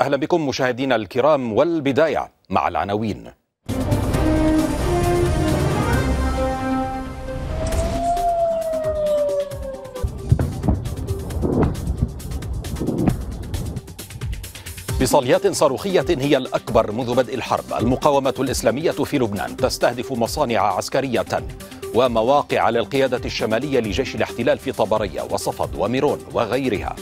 اهلا بكم مشاهدينا الكرام والبدايه مع العناوين اتصاليات صاروخية هي الأكبر منذ بدء الحرب المقاومة الإسلامية في لبنان تستهدف مصانع عسكرية ومواقع للقيادة الشمالية لجيش الاحتلال في طبرية وصفد وميرون وغيرها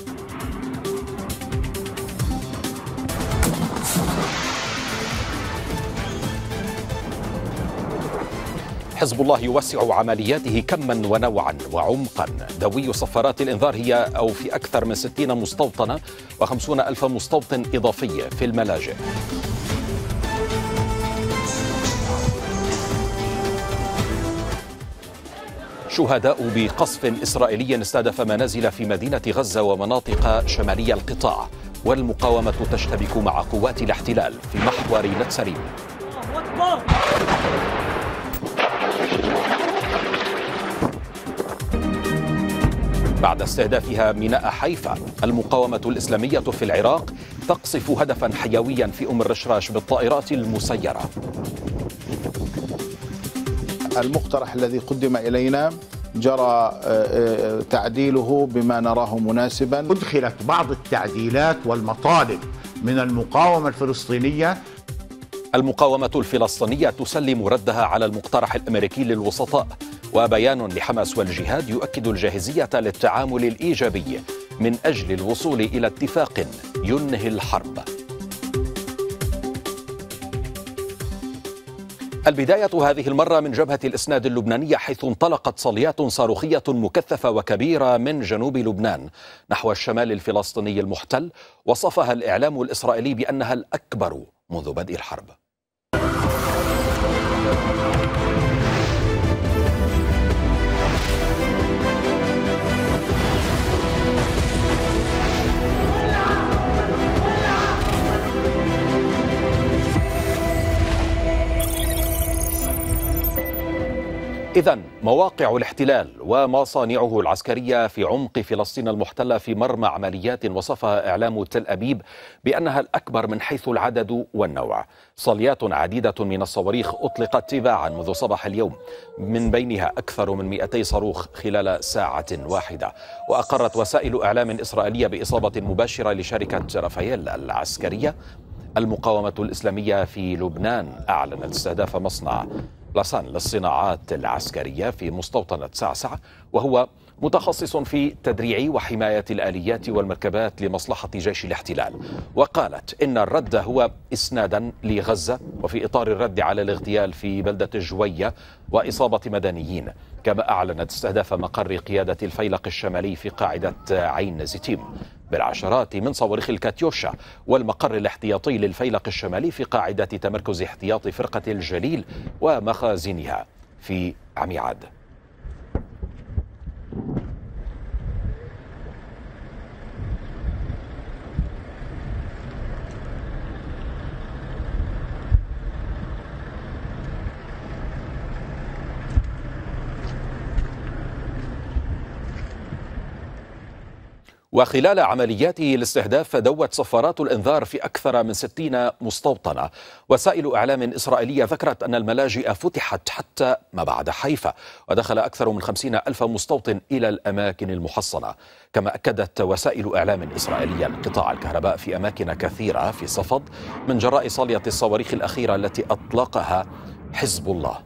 حزب الله يوسع عملياته كما ونوعا وعمقا دوي صفارات الإنذار هي أو في أكثر من 60 مستوطنة و50 ألف مستوطن إضافي في الملاجئ شهداء بقصف إسرائيلي استهدف منازل في مدينة غزة ومناطق شمالي القطاع والمقاومة تشتبك مع قوات الاحتلال في محور نتسريب بعد استهدافها ميناء حيفا المقاومة الإسلامية في العراق تقصف هدفا حيويا في أم الرشراش بالطائرات المسيرة المقترح الذي قدم إلينا جرى آه، آه، تعديله بما نراه مناسبا أدخلت بعض التعديلات والمطالب من المقاومة الفلسطينية المقاومة الفلسطينية تسلم ردها على المقترح الأمريكي للوسطاء وبيان لحماس والجهاد يؤكد الجاهزيه للتعامل الايجابي من اجل الوصول الى اتفاق ينهي الحرب البداية هذه المرة من جبهة الإسناد اللبنانية حيث انطلقت صليات صاروخية مكثفة وكبيرة من جنوب لبنان نحو الشمال الفلسطيني المحتل وصفها الإعلام الإسرائيلي بأنها الأكبر منذ بدء الحرب إذا مواقع الاحتلال ومصانعه العسكرية في عمق فلسطين المحتلة في مرمى عمليات وصفها إعلام تل أبيب بأنها الأكبر من حيث العدد والنوع. صليات عديدة من الصواريخ أطلقت تباعا منذ صباح اليوم من بينها أكثر من 200 صاروخ خلال ساعة واحدة. وأقرت وسائل إعلام إسرائيلية بإصابة مباشرة لشركة رافائيل العسكرية المقاومة الإسلامية في لبنان أعلنت استهداف مصنع لاسان للصناعات العسكرية في مستوطنة سعسع وهو متخصص في تدريع وحماية الآليات والمركبات لمصلحة جيش الاحتلال وقالت إن الرد هو إسنادا لغزة وفي إطار الرد على الاغتيال في بلدة جوية وإصابة مدنيين كما أعلنت استهداف مقر قيادة الفيلق الشمالي في قاعدة عين زيتيم بالعشرات من صواريخ الكاتيوشا والمقر الاحتياطي للفيلق الشمالي في قاعدة تمركز احتياط فرقة الجليل ومخازنها في عميعاد وخلال عملياته الاستهداف دوت صفارات الإنذار في أكثر من 60 مستوطنة وسائل إعلام إسرائيلية ذكرت أن الملاجئ فتحت حتى ما بعد حيفا ودخل أكثر من 50 ألف مستوطن إلى الأماكن المحصنة كما أكدت وسائل إعلام إسرائيلية انقطاع الكهرباء في أماكن كثيرة في صفد من جراء صالية الصواريخ الأخيرة التي أطلقها حزب الله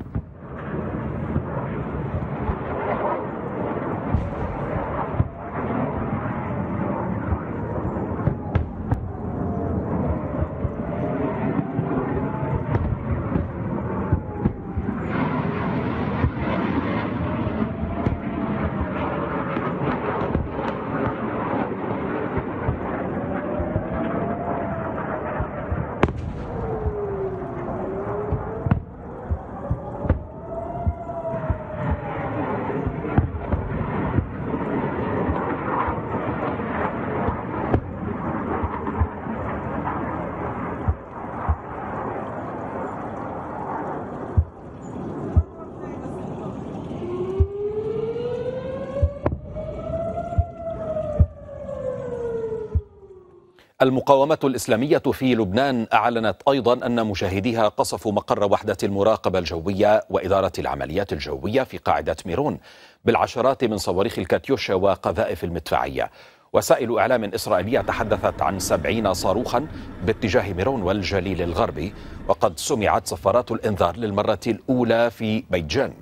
المقاومة الإسلامية في لبنان أعلنت أيضا أن مشاهديها قصفوا مقر وحدة المراقبة الجوية وإدارة العمليات الجوية في قاعدة ميرون بالعشرات من صواريخ الكاتيوشا وقذائف المدفعية وسائل إعلام إسرائيلية تحدثت عن سبعين صاروخا باتجاه ميرون والجليل الغربي وقد سمعت صفارات الإنذار للمرة الأولى في بيجين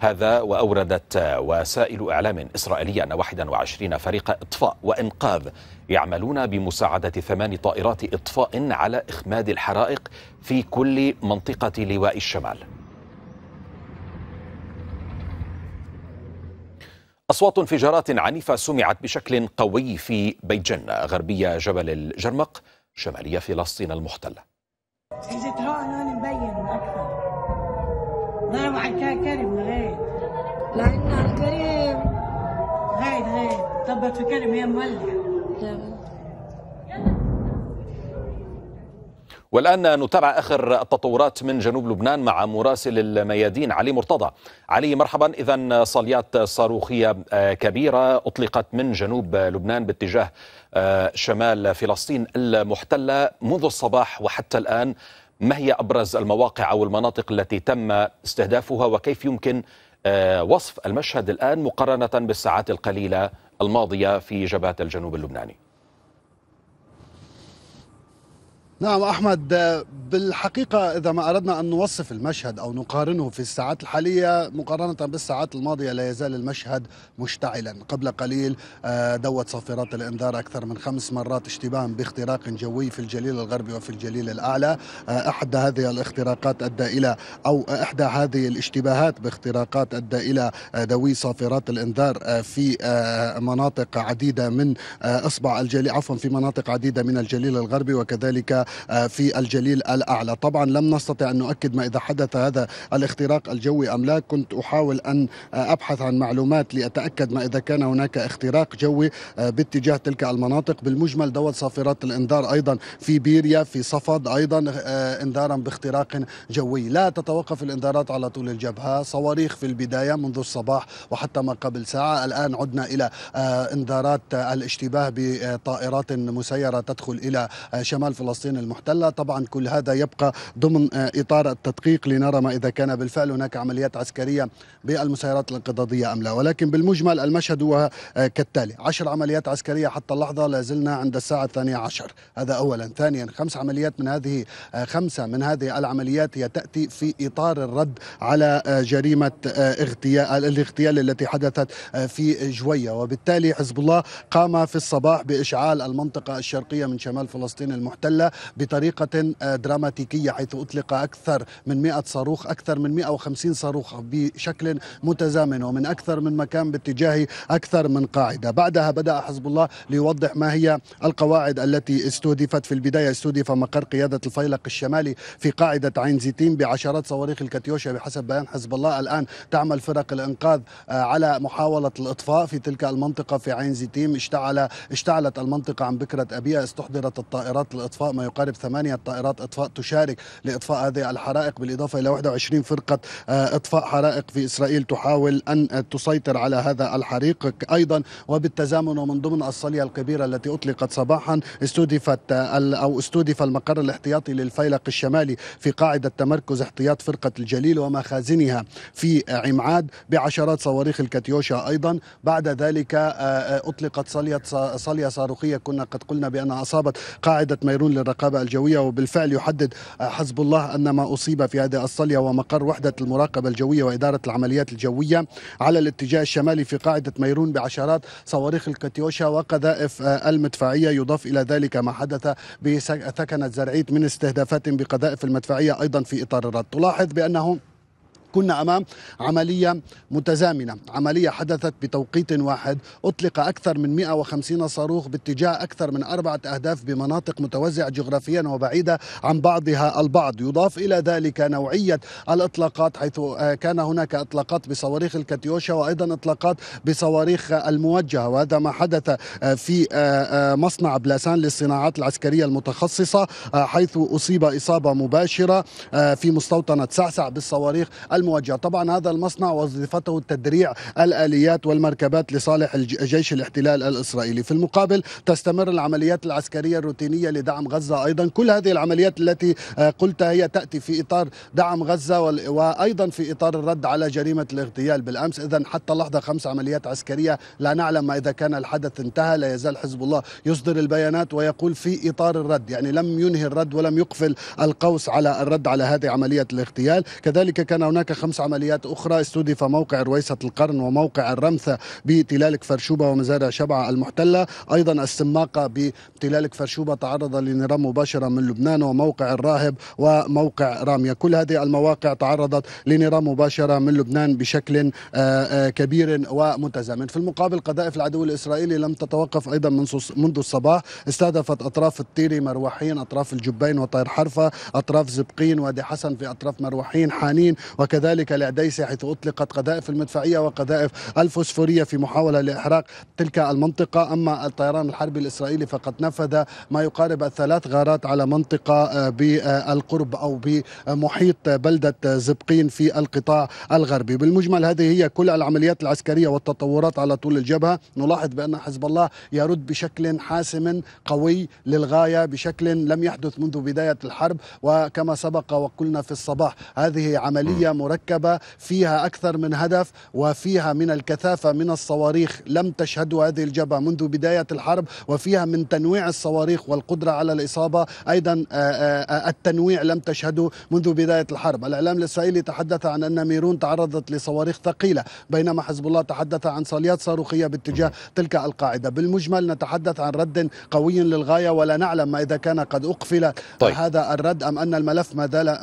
هذا وأوردت وسائل إعلام إسرائيلية أن 21 فريق إطفاء وإنقاذ يعملون بمساعدة ثمان طائرات إطفاء على إخماد الحرائق في كل منطقة لواء الشمال أصوات انفجارات عنيفة سمعت بشكل قوي في بيجن غربية جبل الجرمق شمالية فلسطين المحتلة اجت هون هون مبين أكثر طبت في كلمة هي مولعة والآن نتابع آخر التطورات من جنوب لبنان مع مراسل الميادين علي مرتضى علي مرحبا إذا صليات صاروخية آه، كبيرة أطلقت من جنوب لبنان باتجاه آه، شمال فلسطين المحتلة منذ الصباح وحتى الآن ما هي أبرز المواقع أو المناطق التي تم استهدافها وكيف يمكن آه، وصف المشهد الآن مقارنة بالساعات القليلة الماضية في جبهة الجنوب اللبناني نعم احمد بالحقيقه اذا ما اردنا ان نوصف المشهد او نقارنه في الساعات الحاليه مقارنه بالساعات الماضيه لا يزال المشهد مشتعلا، قبل قليل آه، دوت صافرات الانذار اكثر من خمس مرات اشتباها باختراق جوي في الجليل الغربي وفي الجليل الاعلى، آه، احدى هذه الاختراقات ادى الى او احدى هذه الاشتباهات باختراقات ادى الى آه، دوي صافرات الانذار في مناطق عديده من اصبع الجليل عفوا في مناطق عديده من الجليل الغربي وكذلك آه، في الجليل الأعلى طبعا لم نستطع أن نؤكد ما إذا حدث هذا الاختراق الجوي أم لا كنت أحاول أن آه، أبحث عن معلومات لأتأكد ما إذا كان هناك اختراق جوي آه، باتجاه تلك المناطق بالمجمل دوت صافرات الإنذار أيضا في بيريا في صفد أيضا إنذارا باختراق جوي لا تتوقف الإنذارات على طول الجبهة صواريخ في البداية منذ الصباح وحتى ما قبل ساعة الآن عدنا إلى إنذارات الاشتباه بطائرات مسيرة تدخل إلى شمال فلسطين الأراضين المحتلة طبعا كل هذا يبقى ضمن آه، إطار التدقيق لنرى ما إذا كان بالفعل هناك عمليات عسكرية بالمسيرات الانقضاضية أم لا ولكن بالمجمل المشهد هو آه، كالتالي عشر عمليات عسكرية حتى اللحظة لازلنا عند الساعة الثانية عشر هذا أولا ثانيا خمس عمليات من هذه آه، خمسة من هذه العمليات هي تأتي في إطار الرد على جريمة اغتيال الاغتيال التي حدثت في جوية وبالتالي حزب الله قام في الصباح بإشعال المنطقة الشرقية من شمال فلسطين المحتلة بطريقة آه، دراماتيكية حيث أطلق أكثر من 100 صاروخ أكثر من 150 صاروخ بشكل متزامن ومن أكثر من مكان باتجاه أكثر من قاعدة بعدها بدأ حزب الله ليوضح ما هي القواعد التي استهدفت في البداية استهدف مقر قيادة الفيلق الشمالي في قاعدة عين زيتين بعشرات صواريخ الكاتيوشا بحسب بيان حزب الله الآن تعمل فرق الإنقاذ آه، على محاولة الإطفاء في تلك المنطقة في عين زيتين اشتعل اشتعلت المنطقة عن بكرة أبيها استحضرت الطائرات الإطفاء ما يقارب ثمانية طائرات إطفاء تشارك لإطفاء هذه الحرائق بالإضافة إلى 21 فرقة آه، إطفاء حرائق في إسرائيل تحاول أن تسيطر على هذا الحريق أيضا وبالتزامن ومن ضمن الصلية الكبيرة التي أطلقت صباحا استودفت آه، أو استودف المقر الاحتياطي للفيلق الشمالي في قاعدة تمركز احتياط فرقة الجليل ومخازنها في عمعاد بعشرات صواريخ الكاتيوشا أيضا بعد ذلك آه، أطلقت صلية صلية صاروخية كنا قد قلنا بأنها أصابت قاعدة ميرون للرقابة المراقبة الجوية وبالفعل يحدد حزب الله أن ما أصيب في هذه الصلية ومقر وحدة المراقبة الجوية وإدارة العمليات الجوية على الاتجاه الشمالي في قاعدة ميرون بعشرات صواريخ الكاتيوشا وقذائف المدفعية يضاف إلى ذلك ما حدث بثكنة زرعيت من استهدافات بقذائف المدفعية أيضا في إطار الرد تلاحظ بأنه كنا امام عمليه متزامنه، عمليه حدثت بتوقيت واحد، اطلق اكثر من 150 صاروخ باتجاه اكثر من اربعه اهداف بمناطق متوزعه جغرافيا وبعيده عن بعضها البعض، يضاف الى ذلك نوعيه الاطلاقات حيث آه، كان هناك اطلاقات بصواريخ الكاتيوشا وايضا اطلاقات بصواريخ الموجهه وهذا ما حدث آه، في آه، مصنع بلاسان للصناعات العسكريه المتخصصه حيث اصيب اصابه مباشره في مستوطنه سعسع بالصواريخ المواجهة طبعا هذا المصنع وظيفته تدريع الآليات والمركبات لصالح جيش الاحتلال الإسرائيلي في المقابل تستمر العمليات العسكرية الروتينية لدعم غزة أيضا كل هذه العمليات التي آه، قلتها هي تأتي في إطار دعم غزة وأيضا في إطار الرد على جريمة الاغتيال بالأمس إذا حتى اللحظة خمس عمليات عسكرية لا نعلم ما إذا كان الحدث انتهى لا يزال حزب الله يصدر البيانات ويقول في إطار الرد يعني لم ينهي الرد ولم يقفل القوس على الرد على هذه عملية الاغتيال كذلك كان هناك خمس عمليات أخرى استهدف موقع رويسة القرن وموقع الرمثة بتلالك فرشوبة ومزارع شبعة المحتلة أيضا السماقة بتلالك فرشوبة تعرض لنيران مباشرة من لبنان وموقع الراهب وموقع رامية كل هذه المواقع تعرضت لنيران مباشرة من لبنان بشكل آه، آه، كبير ومتزامن في المقابل قذائف العدو الإسرائيلي لم تتوقف أيضا منذ الصباح استهدفت أطراف الطيري مروحين أطراف الجبين وطير حرفة أطراف زبقين وادي حسن في أطراف مروحين حانين وكذا وكذلك لعديسة حيث أطلقت قذائف المدفعية وقذائف الفوسفورية في محاولة لإحراق تلك المنطقة أما الطيران الحربي الإسرائيلي فقد نفذ ما يقارب الثلاث غارات على منطقة آه، بالقرب أو بمحيط بلدة زبقين في القطاع الغربي بالمجمل هذه هي كل العمليات العسكرية والتطورات على طول الجبهة نلاحظ بأن حزب الله يرد بشكل حاسم قوي للغاية بشكل لم يحدث منذ بداية الحرب وكما سبق وقلنا في الصباح هذه عملية مركبة فيها أكثر من هدف وفيها من الكثافة من الصواريخ لم تشهده هذه الجبهة منذ بداية الحرب وفيها من تنويع الصواريخ والقدرة على الإصابة أيضا آه، آه، آه، التنويع لم تشهده منذ بداية الحرب الإعلام الإسرائيلي تحدث عن أن ميرون تعرضت لصواريخ ثقيلة بينما حزب الله تحدث عن صليات صاروخية باتجاه تلك القاعدة بالمجمل نتحدث عن رد قوي للغاية ولا نعلم ما إذا كان قد أقفل طيب. هذا الرد أم أن الملف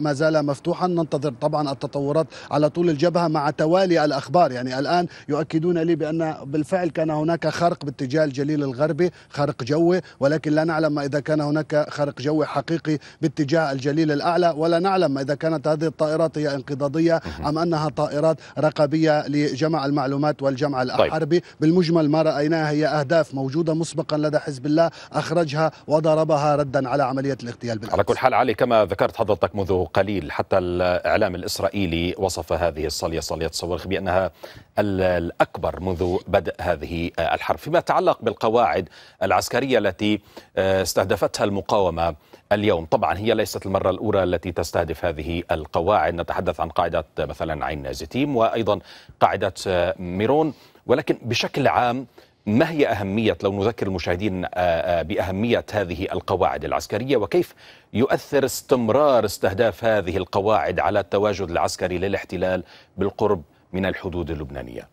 ما زال مفتوحا ننتظر طبعا التطور التطورات على طول الجبهه مع توالي الاخبار يعني الان يؤكدون لي بان بالفعل كان هناك خرق باتجاه الجليل الغربي خرق جوي ولكن لا نعلم اذا كان هناك خرق جوي حقيقي باتجاه الجليل الاعلى ولا نعلم اذا كانت هذه الطائرات هي انقضاضيه ام انها طائرات رقبيه لجمع المعلومات والجمع الحربي طيب. بالمجمل ما رايناها هي اهداف موجوده مسبقا لدى حزب الله اخرجها وضربها ردا على عمليه الاغتيال بالأمس. على كل حال علي كما ذكرت حضرتك منذ قليل حتى الاعلام الاسرائيلي وصف هذه الصلية صلية الصواريخ بأنها الأكبر منذ بدء هذه الحرب فيما يتعلق بالقواعد العسكرية التي آه، استهدفتها المقاومة اليوم طبعا هي ليست المرة الأولى التي تستهدف هذه القواعد نتحدث عن قاعدة مثلا عين زيتيم وأيضا قاعدة آه، ميرون ولكن بشكل عام ما هي أهمية لو نذكر المشاهدين آه، آه، بأهمية هذه القواعد العسكرية وكيف يؤثر استمرار استهداف هذه القواعد على التواجد العسكري للاحتلال بالقرب من الحدود اللبنانية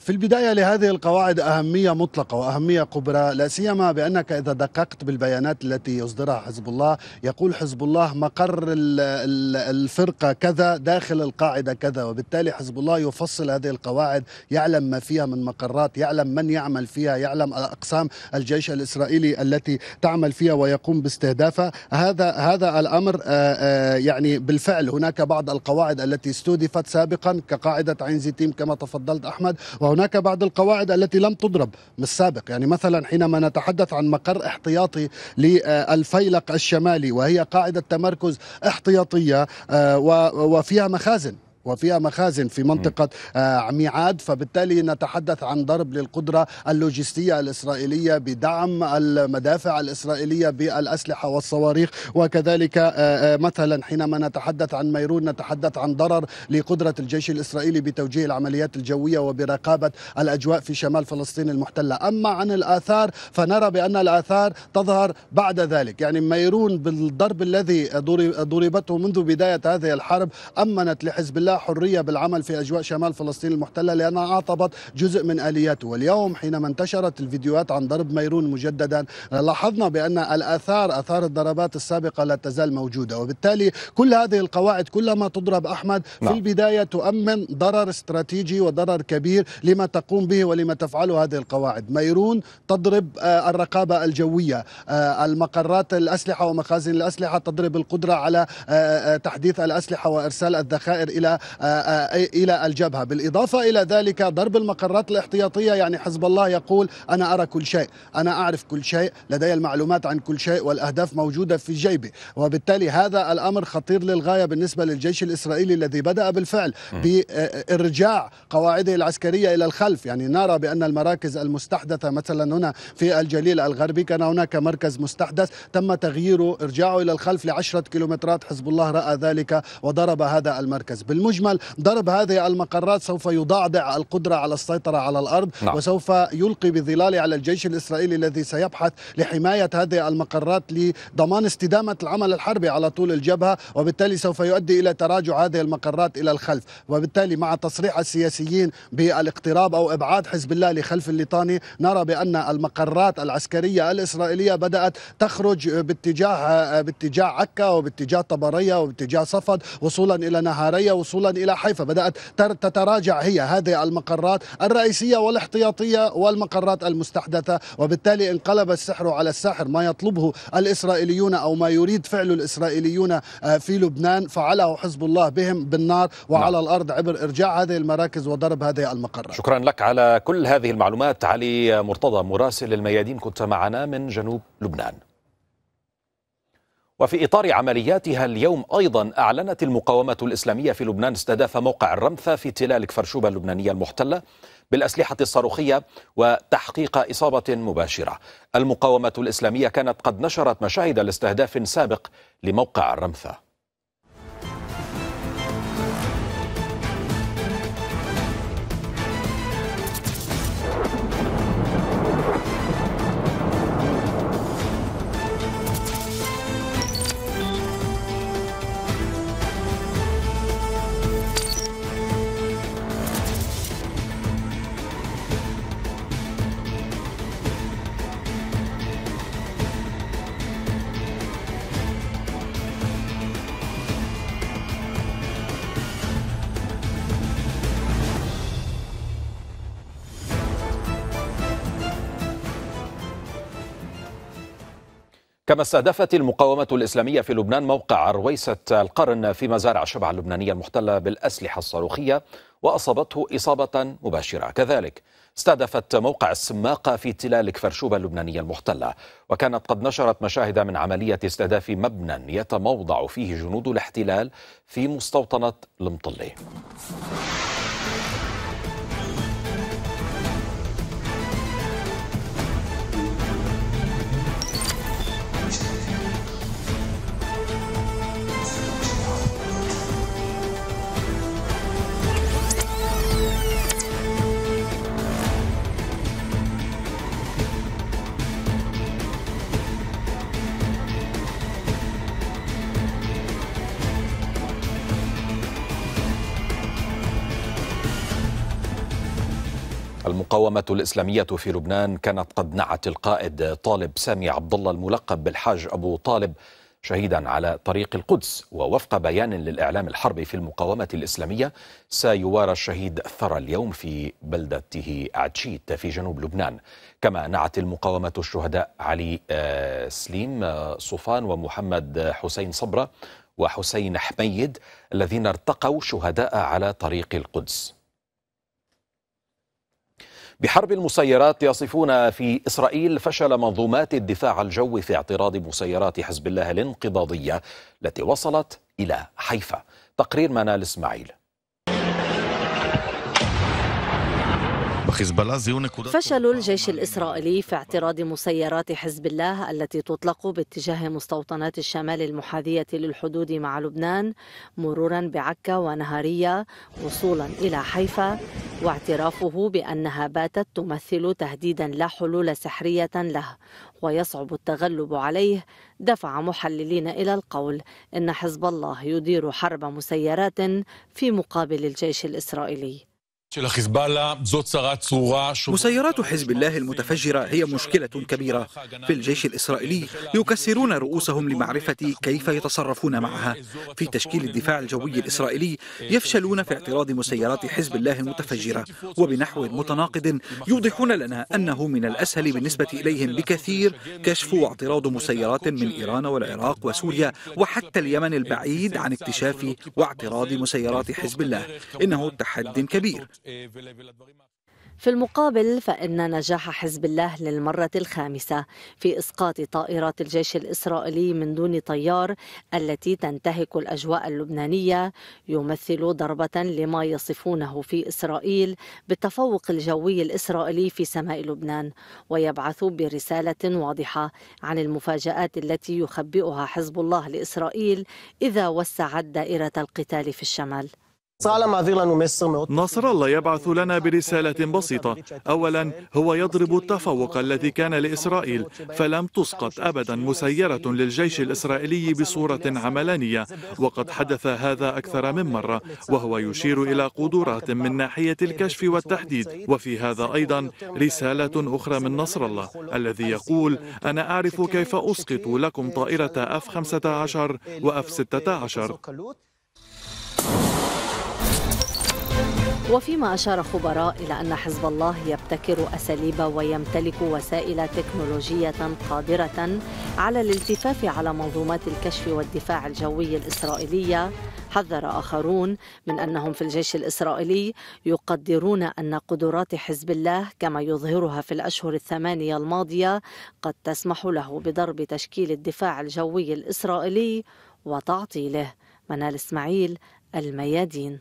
في البداية لهذه القواعد أهمية مطلقة وأهمية كبرى لا سيما بأنك إذا دققت بالبيانات التي يصدرها حزب الله يقول حزب الله مقر الفرقة كذا داخل القاعدة كذا وبالتالي حزب الله يفصل هذه القواعد يعلم ما فيها من مقرات يعلم من يعمل فيها يعلم أقسام الجيش الإسرائيلي التي تعمل فيها ويقوم باستهدافها هذا هذا الأمر آه، آه، يعني بالفعل هناك بعض القواعد التي استهدفت سابقا كقاعدة عين زيتيم كما تفضلت أحمد فهناك بعض القواعد التي لم تضرب من السابق يعني مثلا حينما نتحدث عن مقر احتياطي للفيلق الشمالي وهي قاعدة تمركز احتياطية آه، وفيها مخازن وفيها مخازن في منطقة آه، عميعاد فبالتالي نتحدث عن ضرب للقدرة اللوجستية الإسرائيلية بدعم المدافع الإسرائيلية بالأسلحة والصواريخ وكذلك آه، آه، مثلا حينما نتحدث عن ميرون نتحدث عن ضرر لقدرة الجيش الإسرائيلي بتوجيه العمليات الجوية وبرقابة الأجواء في شمال فلسطين المحتلة أما عن الآثار فنرى بأن الآثار تظهر بعد ذلك يعني ميرون بالضرب الذي ضربته منذ بداية هذه الحرب أمنت لحزب الله حريه بالعمل في اجواء شمال فلسطين المحتله لانها اعطبت جزء من الياته واليوم حينما انتشرت الفيديوهات عن ضرب ميرون مجددا لاحظنا بان الاثار اثار الضربات السابقه لا تزال موجوده وبالتالي كل هذه القواعد كلما تضرب احمد في نعم. البدايه تؤمن ضرر استراتيجي وضرر كبير لما تقوم به ولما تفعله هذه القواعد ميرون تضرب آه، الرقابه الجويه آه، المقرات الاسلحه ومخازن الاسلحه تضرب القدره على آه، تحديث الاسلحه وارسال الذخائر الى الى الجبهه بالاضافه الى ذلك ضرب المقرات الاحتياطيه يعني حزب الله يقول انا ارى كل شيء انا اعرف كل شيء لدي المعلومات عن كل شيء والاهداف موجوده في جيبي وبالتالي هذا الامر خطير للغايه بالنسبه للجيش الاسرائيلي الذي بدا بالفعل بارجاع قواعده العسكريه الى الخلف يعني نرى بان المراكز المستحدثه مثلا هنا في الجليل الغربي كان هناك مركز مستحدث تم تغييره ارجاعه الى الخلف لعشرة كيلومترات حزب الله راى ذلك وضرب هذا المركز بالمجمل المجمل ضرب هذه المقرات سوف يضعضع القدرة على السيطرة على الأرض نعم. وسوف يلقي بظلاله على الجيش الإسرائيلي الذي سيبحث لحماية هذه المقرات لضمان استدامة العمل الحربي على طول الجبهة وبالتالي سوف يؤدي إلى تراجع هذه المقرات إلى الخلف وبالتالي مع تصريح السياسيين بالاقتراب أو إبعاد حزب الله لخلف الليطاني نرى بأن المقرات العسكرية الإسرائيلية بدأت تخرج باتجاه باتجاه عكا وباتجاه طبرية وباتجاه صفد وصولا إلى نهارية وصولا وصولا إلى حيفا بدأت تتراجع هي هذه المقرات الرئيسية والاحتياطية والمقرات المستحدثة وبالتالي انقلب السحر على الساحر ما يطلبه الإسرائيليون أو ما يريد فعله الإسرائيليون آه، في لبنان فعله حزب الله بهم بالنار وعلى نعم. الأرض عبر إرجاع هذه المراكز وضرب هذه المقرات شكرا لك على كل هذه المعلومات علي مرتضى مراسل الميادين كنت معنا من جنوب لبنان وفي إطار عملياتها اليوم أيضا أعلنت المقاومة الإسلامية في لبنان استهداف موقع الرمثة في تلال كفرشوبة اللبنانية المحتلة بالأسلحة الصاروخية وتحقيق إصابة مباشرة المقاومة الإسلامية كانت قد نشرت مشاهد لاستهداف سابق لموقع الرمثة كما استهدفت المقاومة الإسلامية في لبنان موقع عرويسة القرن في مزارع الشبع اللبنانية المحتلة بالأسلحة الصاروخية وأصابته إصابة مباشرة كذلك استهدفت موقع السماقة في تلال كفرشوبة اللبنانية المحتلة وكانت قد نشرت مشاهد من عملية استهداف مبنى يتموضع فيه جنود الاحتلال في مستوطنة المطلي المقاومة الإسلامية في لبنان كانت قد نعت القائد طالب سامي عبد الله الملقب بالحاج أبو طالب شهيدا على طريق القدس ووفق بيان للإعلام الحربي في المقاومة الإسلامية سيوارى الشهيد ثرى اليوم في بلدته عتشيت في جنوب لبنان كما نعت المقاومة الشهداء علي آه، سليم آه، صوفان ومحمد آه، حسين صبرة وحسين حميد الذين ارتقوا شهداء على طريق القدس بحرب المسيرات يصفون في إسرائيل فشل منظومات الدفاع الجوي في اعتراض مسيرات حزب الله الانقضاضية التي وصلت إلى حيفا تقرير منال إسماعيل فشل الجيش الإسرائيلي في اعتراض مسيرات حزب الله التي تطلق باتجاه مستوطنات الشمال المحاذية للحدود مع لبنان مرورا بعكا ونهارية وصولا إلى حيفا واعترافه بأنها باتت تمثل تهديدا لا حلول سحرية له ويصعب التغلب عليه دفع محللين إلى القول إن حزب الله يدير حرب مسيرات في مقابل الجيش الإسرائيلي مسيرات حزب الله المتفجرة هي مشكلة كبيرة في الجيش الإسرائيلي يكسرون رؤوسهم لمعرفة كيف يتصرفون معها في تشكيل الدفاع الجوي الإسرائيلي يفشلون في اعتراض مسيرات حزب الله المتفجرة وبنحو متناقض يوضحون لنا أنه من الأسهل بالنسبة إليهم بكثير كشف واعتراض مسيرات من إيران والعراق وسوريا وحتى اليمن البعيد عن اكتشاف واعتراض مسيرات حزب الله إنه تحد كبير في المقابل فإن نجاح حزب الله للمرة الخامسة في إسقاط طائرات الجيش الإسرائيلي من دون طيار التي تنتهك الأجواء اللبنانية يمثل ضربة لما يصفونه في إسرائيل بالتفوق الجوي الإسرائيلي في سماء لبنان ويبعث برسالة واضحة عن المفاجآت التي يخبئها حزب الله لإسرائيل إذا وسعت دائرة القتال في الشمال نصر الله يبعث لنا برسالة بسيطة أولا هو يضرب التفوق الذي كان لإسرائيل فلم تسقط أبدا مسيرة للجيش الإسرائيلي بصورة عملانية وقد حدث هذا أكثر من مرة وهو يشير إلى قدرات من ناحية الكشف والتحديد وفي هذا أيضا رسالة أخرى من نصر الله الذي يقول أنا أعرف كيف أسقط لكم طائرة 15 f وF-16 وفيما أشار خبراء إلى أن حزب الله يبتكر أساليب ويمتلك وسائل تكنولوجية قادرة على الالتفاف على منظومات الكشف والدفاع الجوي الإسرائيلية حذر آخرون من أنهم في الجيش الإسرائيلي يقدرون أن قدرات حزب الله كما يظهرها في الأشهر الثمانية الماضية قد تسمح له بضرب تشكيل الدفاع الجوي الإسرائيلي وتعطيله منال إسماعيل الميادين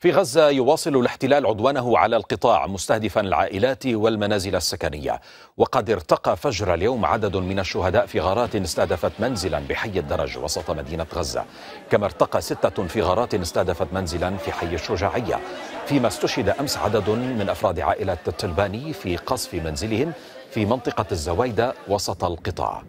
في غزة يواصل الاحتلال عدوانه على القطاع مستهدفا العائلات والمنازل السكنية وقد ارتقى فجر اليوم عدد من الشهداء في غارات استهدفت منزلا بحي الدرج وسط مدينة غزة كما ارتقى ستة في غارات استهدفت منزلا في حي الشجاعية فيما استشهد أمس عدد من أفراد عائلة التلباني في قصف منزلهم في منطقة الزويدة وسط القطاع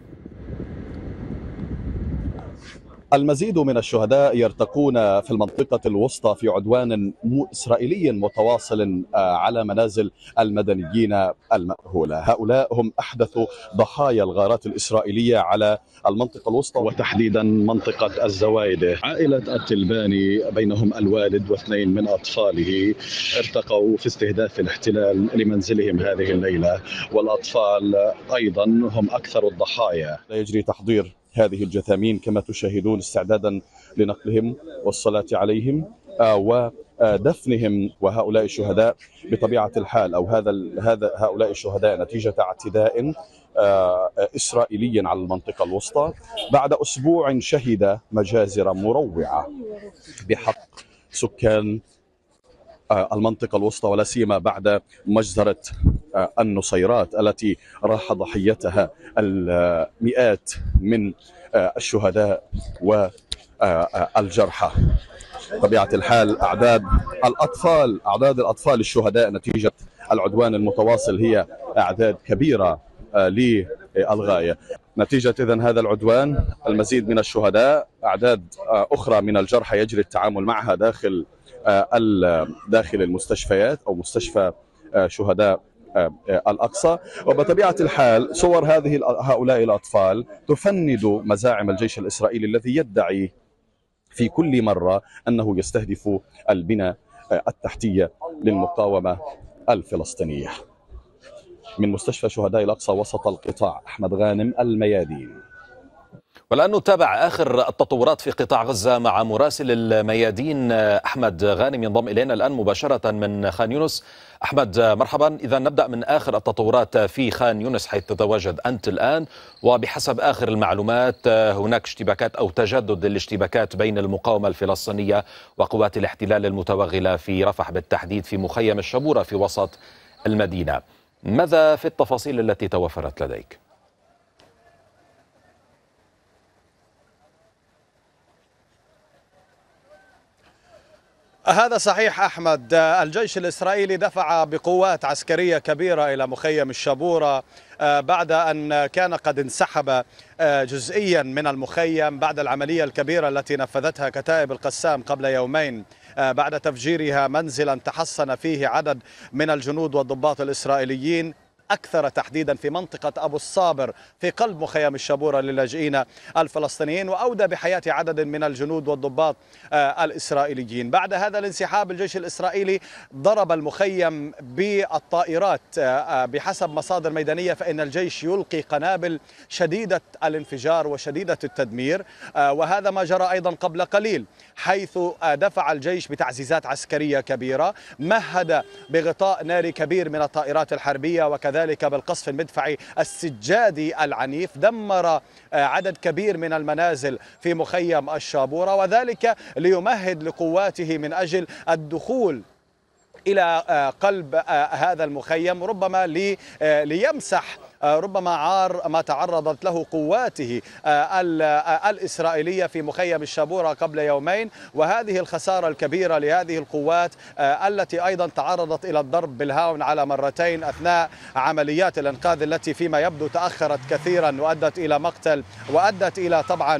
المزيد من الشهداء يرتقون في المنطقة الوسطى في عدوان إسرائيلي متواصل آه، على منازل المدنيين المأهولة هؤلاء هم أحدث ضحايا الغارات الإسرائيلية على المنطقة الوسطى وتحديدا منطقة الزوايدة عائلة التلباني بينهم الوالد واثنين من أطفاله ارتقوا في استهداف الاحتلال لمنزلهم هذه الليلة والأطفال أيضا هم أكثر الضحايا لا يجري تحضير هذه الجثامين كما تشاهدون استعدادا لنقلهم والصلاة عليهم آه، ودفنهم وهؤلاء الشهداء بطبيعة الحال أو هذا هذا هؤلاء الشهداء نتيجة اعتداء آه، إسرائيلي على المنطقة الوسطى بعد أسبوع شهد مجازر مروعة بحق سكان آه، المنطقة الوسطى ولا سيما بعد مجزرة آه، النصيرات التي راح ضحيتها المئات من آه، الشهداء والجرحى طبيعة الحال أعداد الأطفال أعداد الأطفال الشهداء نتيجة العدوان المتواصل هي أعداد كبيرة للغاية نتيجة إذا هذا العدوان المزيد من الشهداء أعداد أخرى من الجرحى يجري التعامل معها داخل آه، داخل المستشفيات أو مستشفى آه، شهداء آه، الأقصى وبطبيعة الحال صور هذه هؤلاء الأطفال تفند مزاعم الجيش الإسرائيلي الذي يدعي في كل مرة أنه يستهدف البنى التحتية للمقاومة الفلسطينية من مستشفى شهداء الأقصى وسط القطاع أحمد غانم الميادين والآن نتابع آخر التطورات في قطاع غزة مع مراسل الميادين آه، أحمد غانم ينضم إلينا الآن مباشرة من خان يونس أحمد آه، مرحبا إذا نبدأ من آخر التطورات آه، في خان يونس حيث تتواجد أنت الآن وبحسب آخر المعلومات هناك اشتباكات أو تجدد الاشتباكات بين المقاومة الفلسطينية وقوات الاحتلال المتوغلة في رفح بالتحديد في مخيم الشبورة في وسط المدينة ماذا في التفاصيل التي توفرت لديك؟ هذا صحيح احمد الجيش الاسرائيلي دفع بقوات عسكريه كبيره الى مخيم الشبوره آه، بعد ان كان قد انسحب آه، جزئيا من المخيم بعد العمليه الكبيره التي نفذتها كتائب القسام قبل يومين آه، بعد تفجيرها منزلا تحصن فيه عدد من الجنود والضباط الاسرائيليين أكثر تحديدا في منطقة أبو الصابر في قلب مخيم الشبورة للاجئين الفلسطينيين وأودى بحياة عدد من الجنود والضباط آه، الإسرائيليين بعد هذا الانسحاب الجيش الإسرائيلي ضرب المخيم بالطائرات آه، آه، بحسب مصادر ميدانية فإن الجيش يلقي قنابل شديدة الانفجار وشديدة التدمير وهذا ما جرى أيضا قبل قليل حيث دفع الجيش بتعزيزات عسكرية كبيرة مهد بغطاء ناري كبير من الطائرات الحربية وكذلك وذلك بالقصف المدفعي السجادي العنيف دمر آه، عدد كبير من المنازل في مخيم الشابورة وذلك ليمهد لقواته من أجل الدخول إلى آه، قلب آه، هذا المخيم ربما ليمسح آه، ربما عار ما تعرضت له قواته آه، آه، الإسرائيلية في مخيم الشابورة قبل يومين وهذه الخسارة الكبيرة لهذه القوات التي أيضا تعرضت إلى الضرب بالهاون على مرتين أثناء عمليات الإنقاذ التي فيما يبدو تأخرت كثيرا وأدت إلى مقتل وأدت إلى طبعا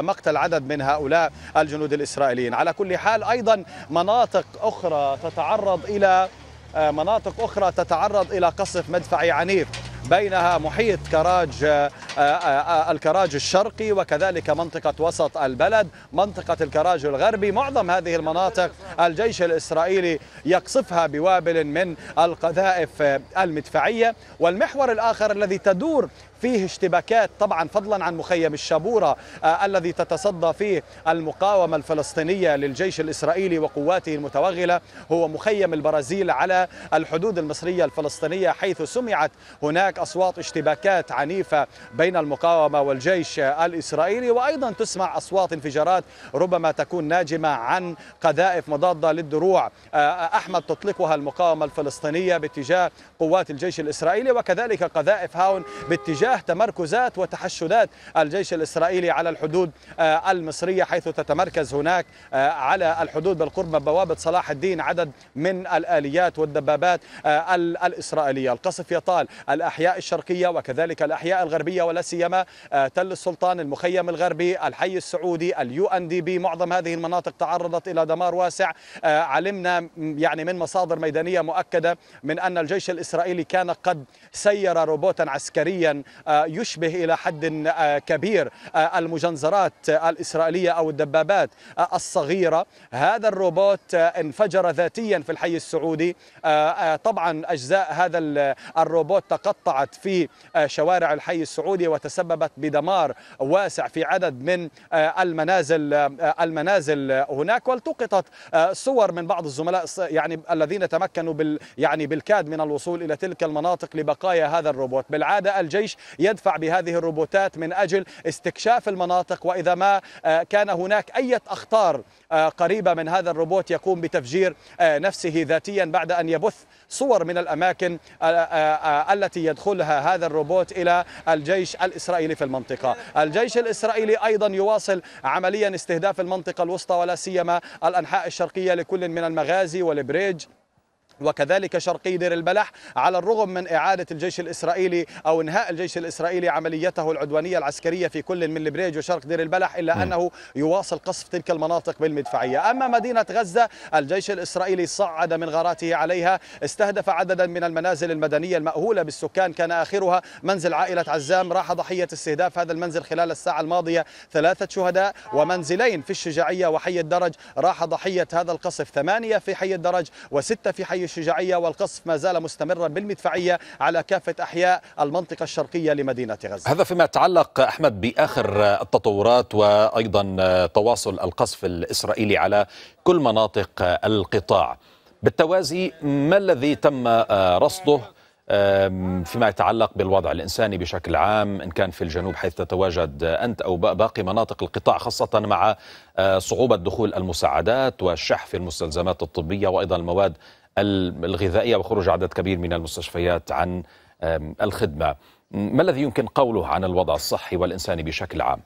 مقتل عدد من هؤلاء الجنود الإسرائيليين على كل حال أيضا مناطق أخرى تتعرض إلى مناطق أخرى تتعرض إلى قصف مدفعي عنيف بينها محيط كراج آه، آه، آه، الكراج الشرقي وكذلك منطقة وسط البلد منطقة الكراج الغربي معظم هذه المناطق الجيش الإسرائيلي يقصفها بوابل من القذائف المدفعية والمحور الآخر الذي تدور فيه اشتباكات طبعا فضلا عن مخيم الشابورة آه الذي تتصدى فيه المقاومة الفلسطينية للجيش الإسرائيلي وقواته المتوغلة هو مخيم البرازيل على الحدود المصرية الفلسطينية حيث سمعت هناك أصوات اشتباكات عنيفة بين المقاومة والجيش الإسرائيلي وأيضا تسمع أصوات انفجارات ربما تكون ناجمة عن قذائف مضادة للدروع آه، آه، أحمد تطلقها المقاومة الفلسطينية باتجاه قوات الجيش الإسرائيلي وكذلك قذائف هاون باتجاه تمركزات وتحشدات الجيش الإسرائيلي على الحدود آه، المصرية حيث تتمركز هناك على الحدود بالقرب من بوابة صلاح الدين عدد من الآليات والدبابات الإسرائيلية القصف يطال الأحياء الشرقية وكذلك الأحياء الغربية ولا سيما آه، تل السلطان المخيم الغربي الحي السعودي اليو ان دي بي معظم هذه المناطق تعرضت إلى دمار واسع آه، علمنا يعني من مصادر ميدانية مؤكدة من أن الجيش الإسرائيلي كان قد سير روبوتا عسكريا آه، يشبه إلى حد كبير المجنزرات الإسرائيلية أو الدبابات الصغيرة هذا الروبوت انفجر ذاتيا في الحي السعودي طبعا أجزاء هذا الروبوت تقطع قطعت في آه، شوارع الحي السعودي وتسببت بدمار واسع في عدد من آه، المنازل آه، المنازل هناك والتقطت صور من بعض الزملاء يعني الذين تمكنوا بال يعني بالكاد من الوصول الى تلك المناطق لبقايا هذا الروبوت بالعاده الجيش يدفع بهذه الروبوتات من اجل استكشاف المناطق واذا ما كان هناك اي اخطار آه، قريبة من هذا الروبوت يقوم بتفجير آه، نفسه ذاتيا بعد أن يبث صور من الأماكن آه، التي يدخلها هذا الروبوت إلى الجيش الإسرائيلي في المنطقة الجيش الإسرائيلي أيضا يواصل عمليا استهداف المنطقة الوسطى ولا سيما الأنحاء الشرقية لكل من المغازي والبريج وكذلك شرقي دير البلح على الرغم من إعادة الجيش الإسرائيلي أو إنهاء الجيش الإسرائيلي عمليته العدوانية العسكرية في كل من البريج وشرق دير البلح إلا أنه يواصل قصف تلك المناطق بالمدفعية أما مدينة غزة الجيش الإسرائيلي صعد من غاراته عليها استهدف عددا من المنازل المدنية المأهولة بالسكان كان آخرها منزل عائلة عزام راح ضحية استهداف هذا المنزل خلال الساعة الماضية ثلاثة شهداء ومنزلين في الشجاعية وحي الدرج راح ضحية هذا القصف ثمانية في حي الدرج وستة في حي الشجاعية والقصف ما زال مستمرا بالمدفعية على كافة أحياء المنطقة الشرقية لمدينة غزة هذا فيما يتعلق أحمد بآخر التطورات وأيضا تواصل القصف الإسرائيلي على كل مناطق القطاع بالتوازي ما الذي تم رصده فيما يتعلق بالوضع الإنساني بشكل عام إن كان في الجنوب حيث تتواجد أنت أو باقي مناطق القطاع خاصة مع آه، صعوبة دخول المساعدات والشح في المستلزمات الطبية وأيضا المواد الغذائية وخروج عدد كبير من المستشفيات عن الخدمة ما الذي يمكن قوله عن الوضع الصحي والإنساني بشكل عام؟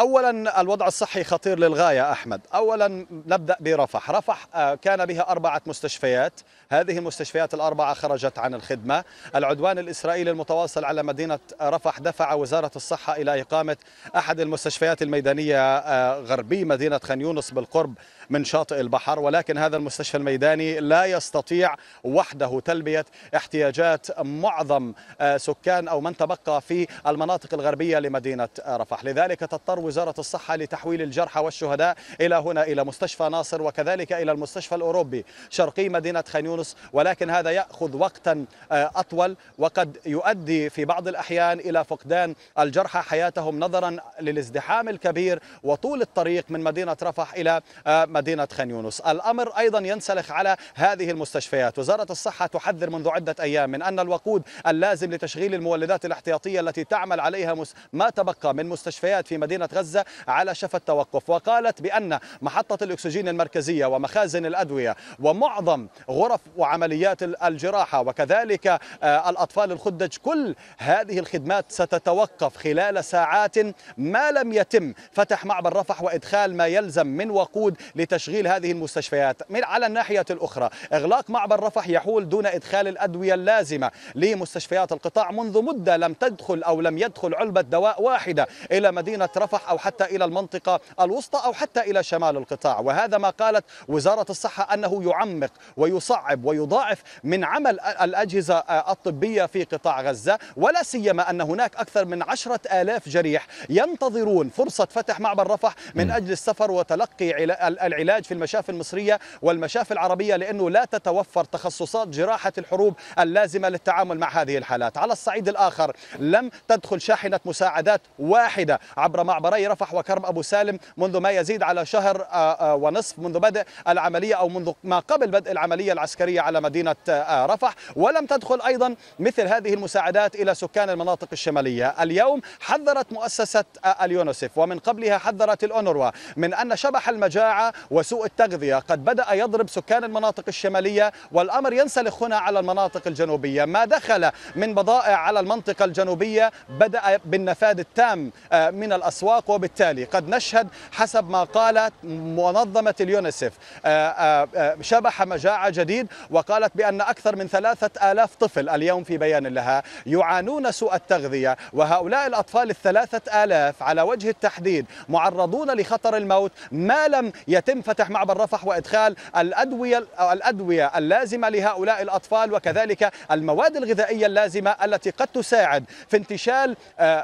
اولا الوضع الصحي خطير للغايه احمد، اولا نبدا برفح، رفح آه، كان بها اربعه مستشفيات، هذه المستشفيات الاربعه خرجت عن الخدمه، العدوان الاسرائيلي المتواصل على مدينه آه، رفح دفع وزاره الصحه الى اقامه احد المستشفيات الميدانيه آه، غربي مدينه خان يونس بالقرب من شاطئ البحر، ولكن هذا المستشفى الميداني لا يستطيع وحده تلبيه احتياجات معظم سكان او من تبقى في المناطق الغربيه لمدينه رفح، لذلك تضطر وزارة الصحة لتحويل الجرحى والشهداء إلى هنا إلى مستشفى ناصر وكذلك إلى المستشفى الأوروبي شرقي مدينة خان يونس ولكن هذا يأخذ وقتا آه، أطول وقد يؤدي في بعض الأحيان إلى فقدان الجرحى حياتهم نظرا للازدحام الكبير وطول الطريق من مدينة رفح إلى آه، مدينة خان يونس الأمر أيضا ينسلخ على هذه المستشفيات وزارة الصحة تحذر منذ عدة أيام من أن الوقود اللازم لتشغيل المولدات الاحتياطية التي تعمل عليها ما تبقى من مستشفيات في مدينة غزة على شفا التوقف وقالت بأن محطة الأكسجين المركزية ومخازن الأدوية ومعظم غرف وعمليات الجراحة وكذلك آه، الأطفال الخدج كل هذه الخدمات ستتوقف خلال ساعات ما لم يتم فتح معبر رفح وإدخال ما يلزم من وقود لتشغيل هذه المستشفيات من على الناحية الأخرى إغلاق معبر رفح يحول دون إدخال الأدوية اللازمة لمستشفيات القطاع منذ مدة لم تدخل أو لم يدخل علبة دواء واحدة إلى مدينة رفح الأضواح أو حتى إلى المنطقة الوسطى أو حتى إلى شمال القطاع وهذا ما قالت وزارة الصحة أنه يعمق ويصعب ويضاعف من عمل الأجهزة الطبية في قطاع غزة ولا سيما أن هناك أكثر من عشرة آلاف جريح ينتظرون فرصة فتح معبر رفح من أجل السفر وتلقي العلاج في المشافي المصرية والمشافي العربية لأنه لا تتوفر تخصصات جراحة الحروب اللازمة للتعامل مع هذه الحالات على الصعيد الآخر لم تدخل شاحنة مساعدات واحدة عبر معبر خبراء رفح وكرم أبو سالم منذ ما يزيد على شهر آه، آه، ونصف منذ بدء العملية أو منذ ما قبل بدء العملية العسكرية على مدينة آه، رفح ولم تدخل أيضا مثل هذه المساعدات إلى سكان المناطق الشمالية اليوم حذرت مؤسسة اليونسف ومن قبلها حذرت الأونروا من أن شبح المجاعة وسوء التغذية قد بدأ يضرب سكان المناطق الشمالية والأمر ينسلخ هنا على المناطق الجنوبية ما دخل من بضائع على المنطقة الجنوبية بدأ بالنفاد التام من الأسواق العراق وبالتالي قد نشهد حسب ما قالت منظمة اليونسف آه، آه، آه، شبح مجاعة جديد وقالت بأن أكثر من ثلاثة آلاف طفل اليوم في بيان لها يعانون سوء التغذية وهؤلاء الأطفال الثلاثة آلاف على وجه التحديد معرضون لخطر الموت ما لم يتم فتح معبر رفح وإدخال الأدوية, الأدوية اللازمة لهؤلاء الأطفال وكذلك المواد الغذائية اللازمة التي قد تساعد في انتشال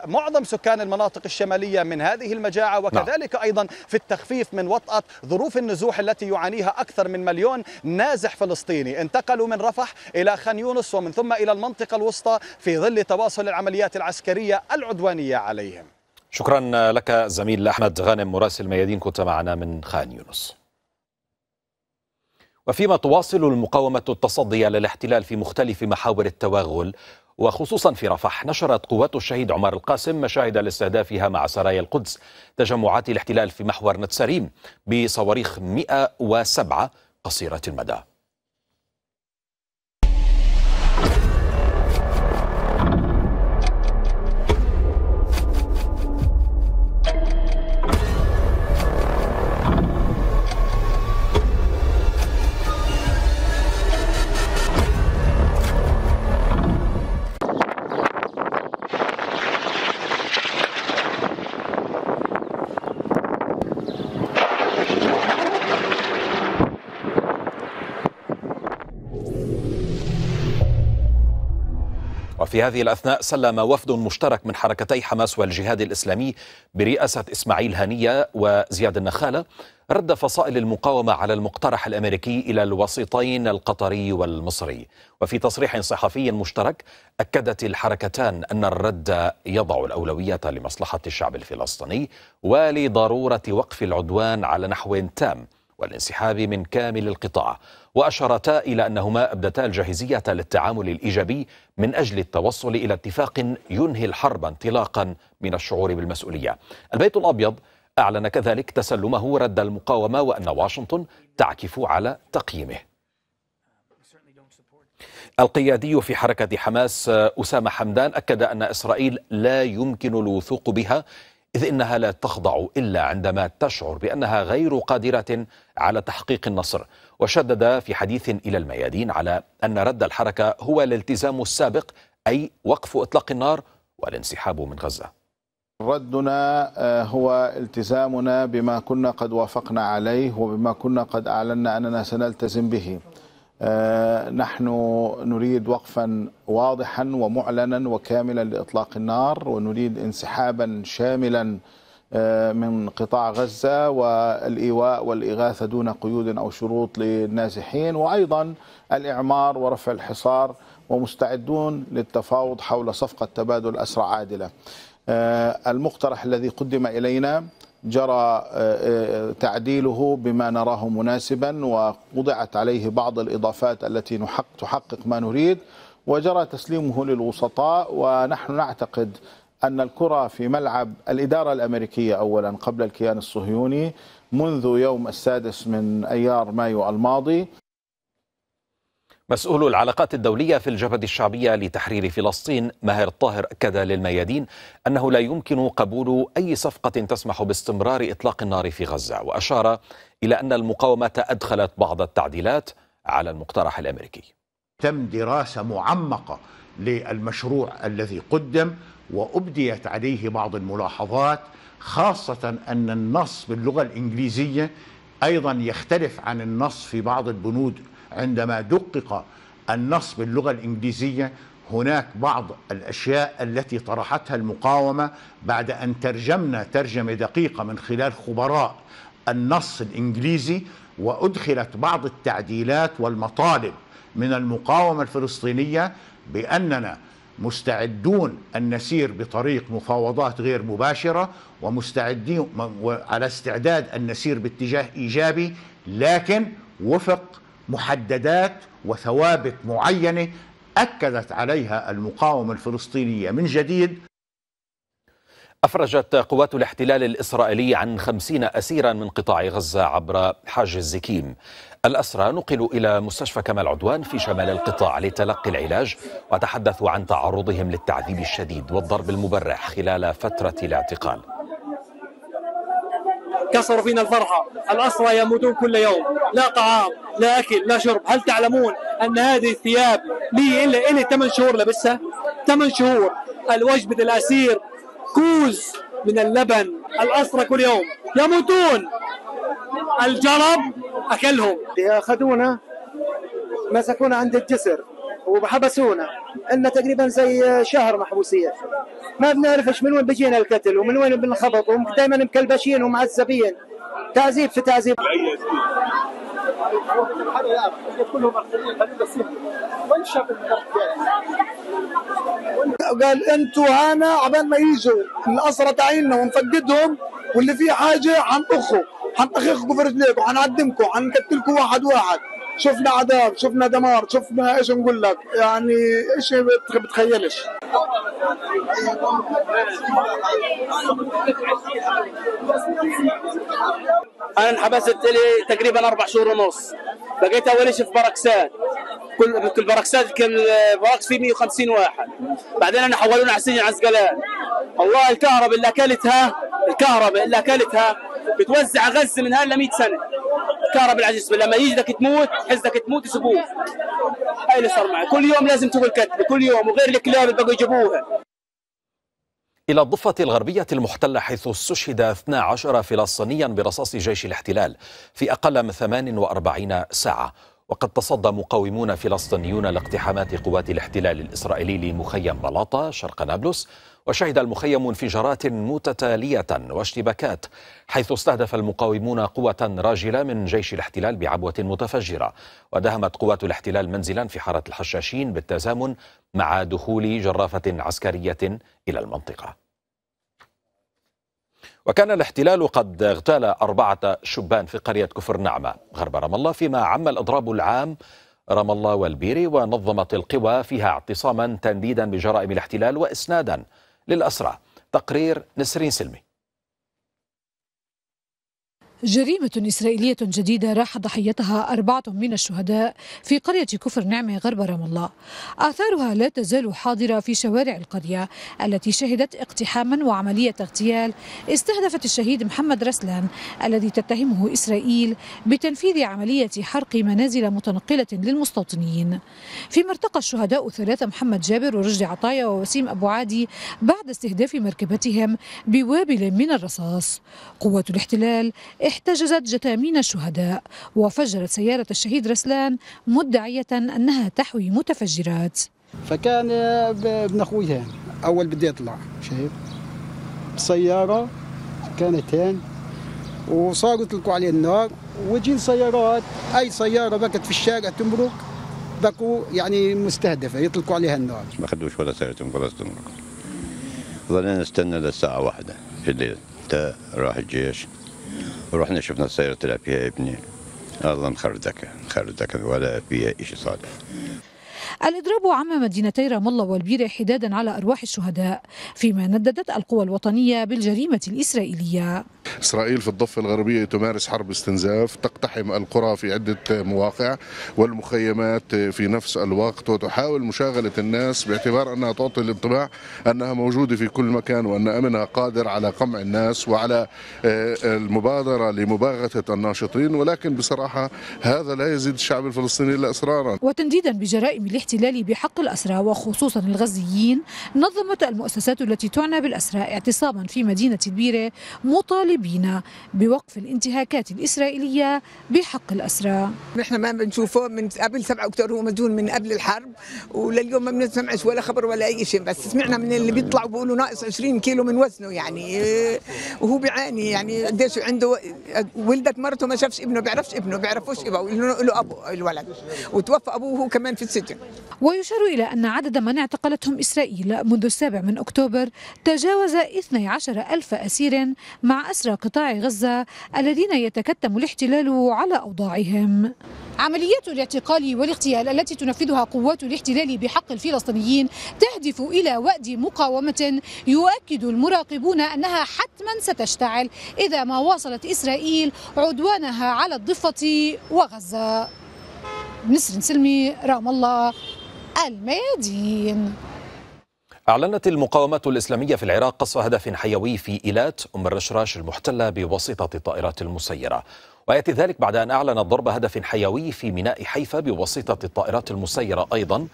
معظم سكان المناطق الشمالية من هذه المجاعة نعم. وكذلك نعم. أيضا في التخفيف من وطأة ظروف النزوح التي يعانيها أكثر من مليون نازح فلسطيني انتقلوا من رفح إلى خان يونس ومن ثم إلى المنطقة الوسطى في ظل تواصل العمليات العسكرية العدوانية عليهم شكرا لك زميل أحمد غانم مراسل ميادين كنت معنا من خان يونس وفيما تواصل المقاومة التصدي للاحتلال في مختلف محاور التوغل وخصوصا في رفح نشرت قوات الشهيد عمر القاسم مشاهد لاستهدافها مع سرايا القدس تجمعات الاحتلال في محور نتسريم بصواريخ 107 قصيرة المدى في هذه الأثناء سلم وفد مشترك من حركتي حماس والجهاد الإسلامي برئاسة إسماعيل هنية وزياد النخالة رد فصائل المقاومة على المقترح الأمريكي إلى الوسيطين القطري والمصري وفي تصريح صحفي مشترك أكدت الحركتان أن الرد يضع الأولوية لمصلحة الشعب الفلسطيني ولضرورة وقف العدوان على نحو تام والانسحاب من كامل القطاع واشارتا الى انهما ابدتا الجاهزيه للتعامل الايجابي من اجل التوصل الى اتفاق ينهي الحرب انطلاقا من الشعور بالمسؤوليه. البيت الابيض اعلن كذلك تسلمه رد المقاومه وان واشنطن تعكف على تقييمه. القيادي في حركة حماس أسامة حمدان أكد أن إسرائيل لا يمكن الوثوق بها إذ إنها لا تخضع إلا عندما تشعر بأنها غير قادرة على تحقيق النصر وشدد في حديث إلى الميادين على أن رد الحركة هو الالتزام السابق أي وقف إطلاق النار والانسحاب من غزة ردنا آه، هو التزامنا بما كنا قد وافقنا عليه وبما كنا قد اعلنا اننا سنلتزم به آه، نحن نريد وقفا واضحا ومعلنا وكاملا لاطلاق النار ونريد انسحابا شاملا آه، من قطاع غزة والإيواء والإغاثة دون قيود أو شروط للنازحين وأيضا الإعمار ورفع الحصار ومستعدون للتفاوض حول صفقة تبادل أسرى عادلة آه، المقترح الذي قدم إلينا جرى آه، آه، تعديله بما نراه مناسبا ووضعت عليه بعض الإضافات التي تحقق ما نريد وجرى تسليمه للوسطاء ونحن نعتقد أن الكرة في ملعب الإدارة الأمريكية أولا قبل الكيان الصهيوني منذ يوم السادس من أيار مايو الماضي مسؤول العلاقات الدولية في الجبهة الشعبية لتحرير فلسطين ماهر الطاهر أكد للميادين أنه لا يمكن قبول أي صفقة تسمح باستمرار إطلاق النار في غزة وأشار إلى أن المقاومة أدخلت بعض التعديلات على المقترح الأمريكي تم دراسة معمقة للمشروع الذي قدم وأبديت عليه بعض الملاحظات خاصة أن النص باللغة الإنجليزية أيضا يختلف عن النص في بعض البنود عندما دقق النص باللغة الإنجليزية هناك بعض الأشياء التي طرحتها المقاومة بعد أن ترجمنا ترجمة دقيقة من خلال خبراء النص الإنجليزي وأدخلت بعض التعديلات والمطالب من المقاومة الفلسطينية بأننا مستعدون أن نسير بطريق مفاوضات غير مباشرة ومستعدين على استعداد أن نسير باتجاه إيجابي لكن وفق محددات وثوابت معينه اكدت عليها المقاومه الفلسطينيه من جديد أفرجت قوات الاحتلال الإسرائيلي عن خمسين أسيرا من قطاع غزة عبر حاجز زكيم الأسرى نقلوا إلى مستشفى كمال عدوان في شمال القطاع لتلقي العلاج وتحدثوا عن تعرضهم للتعذيب الشديد والضرب المبرح خلال فترة الاعتقال كسروا فينا الفرحة الأسرى يموتون كل يوم لا طعام لا أكل لا شرب هل تعلمون أن هذه الثياب لي إلا إلي 8 شهور لبسها 8 شهور الوجبة الأسير كوز من اللبن الأسرى كل يوم يموتون الجرب أكلهم أخذونا مسكونا عند الجسر وحبسونا إن تقريبا زي شهر محبوسية ما بنعرفش من وين بيجينا القتل ومن وين بنخبط ودائما مكلبشين ومعذبين تعذيب في تعذيب قال انتوا هانا عبال ما يجوا الاسرى تاعينا ونفقدهم واللي فيه حاجه حنطخوا حنطخخكم في رجليكم حنعدمكم حنقتلكم واحد واحد شفنا عذاب شفنا دمار شفنا ايش نقول لك يعني ايش بتخيلش انا انحبست لي تقريبا اربع شهور ونص بقيت اول شيء في بركسات كل كل بركسات كان آه، بركس فيه 150 واحد بعدين انا حولونا على سجن عسقلان والله الكهرباء اللي اكلتها الكهرباء اللي اكلتها بتوزع غزه من هلا 100 سنه يا رب العزيز لما يجدك تموت حزك تموت يسبوه هاي اللي صار معي كل يوم لازم تقول كتب كل يوم وغير الكلاب اللي بقوا يجيبوها إلى الضفة الغربية المحتلة حيث استشهد 12 فلسطينيا برصاص جيش الاحتلال في أقل من 48 ساعة وقد تصدى مقاومون فلسطينيون لاقتحامات قوات الاحتلال الإسرائيلي لمخيم بلاطة شرق نابلس وشهد المخيم انفجارات متتالية واشتباكات حيث استهدف المقاومون قوة راجلة من جيش الاحتلال بعبوة متفجرة ودهمت قوات الاحتلال منزلا في حارة الحشاشين بالتزامن مع دخول جرافة عسكرية إلى المنطقة وكان الاحتلال قد اغتال أربعة شبان في قرية كفر نعمة غرب رام الله فيما عم الإضراب العام رام الله والبيري ونظمت القوى فيها اعتصاما تنديدا بجرائم الاحتلال وإسنادا للأسرع تقرير نسرين سلمي جريمة إسرائيلية جديدة راح ضحيتها أربعة من الشهداء في قرية كفر نعمة غرب رام الله آثارها لا تزال حاضرة في شوارع القرية التي شهدت اقتحاما وعملية اغتيال استهدفت الشهيد محمد رسلان الذي تتهمه إسرائيل بتنفيذ عملية حرق منازل متنقلة للمستوطنين فيما ارتقى الشهداء الثلاثة محمد جابر ورشدي عطايا ووسيم أبو عادي بعد استهداف مركبتهم بوابل من الرصاص قوات الاحتلال احتجزت جثامين الشهداء وفجرت سيارة الشهيد رسلان مدعية أنها تحوي متفجرات فكان ابن أخويها أول بدي أطلع شايف سيارة كانت هان وصاروا يطلقوا عليه النار وجين سيارات أي سيارة بكت في الشارع تمرق بقوا يعني مستهدفة يطلقوا عليها النار ما خدوش ولا سيارة خلاص تمرق ظلنا نستنى للساعة واحدة في الليل تا راح الجيش ورحنا شفنا السيارة طلع فيها ابني الله مخردك مخردك ولا فيها شيء صالح الإضراب عم مدينتي رام الله والبيرة حدادا على أرواح الشهداء فيما نددت القوى الوطنية بالجريمة الإسرائيلية إسرائيل في الضفة الغربية تمارس حرب استنزاف تقتحم القرى في عدة مواقع والمخيمات في نفس الوقت وتحاول مشاغلة الناس باعتبار أنها تعطي الانطباع أنها موجودة في كل مكان وأن أمنها قادر على قمع الناس وعلى آه، المبادرة لمباغتة الناشطين ولكن بصراحة هذا لا يزيد الشعب الفلسطيني إلا إصرارا وتنديدا بجرائم الاحتلال بحق الأسرى وخصوصا الغزيين نظمت المؤسسات التي تعنى بالأسرى اعتصاما في مدينة البيرة مطالبين بوقف الانتهاكات الإسرائيلية بحق الأسرى نحن ما بنشوفه من قبل 7 أكتوبر هو مسجون من قبل الحرب ولليوم ما بنسمعش ولا خبر ولا أي شيء بس سمعنا من اللي بيطلعوا بيقولوا ناقص 20 كيلو من وزنه يعني آه، وهو بيعاني يعني قديش عنده ولدت مرته ما شافش ابنه بيعرفش ابنه بيعرفوش ابوه له ابو الولد وتوفى ابوه وهو كمان في السجن ويشار إلى أن عدد من اعتقلتهم إسرائيل منذ السابع من أكتوبر تجاوز 12 ألف أسير مع أسرى قطاع غزة الذين يتكتم الاحتلال على أوضاعهم عمليات الاعتقال والاغتيال التي تنفذها قوات الاحتلال بحق الفلسطينيين تهدف إلى وأد مقاومة يؤكد المراقبون أنها حتما ستشتعل إذا ما واصلت إسرائيل عدوانها على الضفة وغزة نسر سلمي رام الله الميادين أعلنت المقاومة الإسلامية في العراق قصف هدف حيوي في إيلات أم الرشراش المحتلة بواسطة الطائرات المسيرة ويأتي ذلك بعد أن أعلنت ضرب هدف حيوي في ميناء حيفا بواسطة الطائرات المسيرة أيضا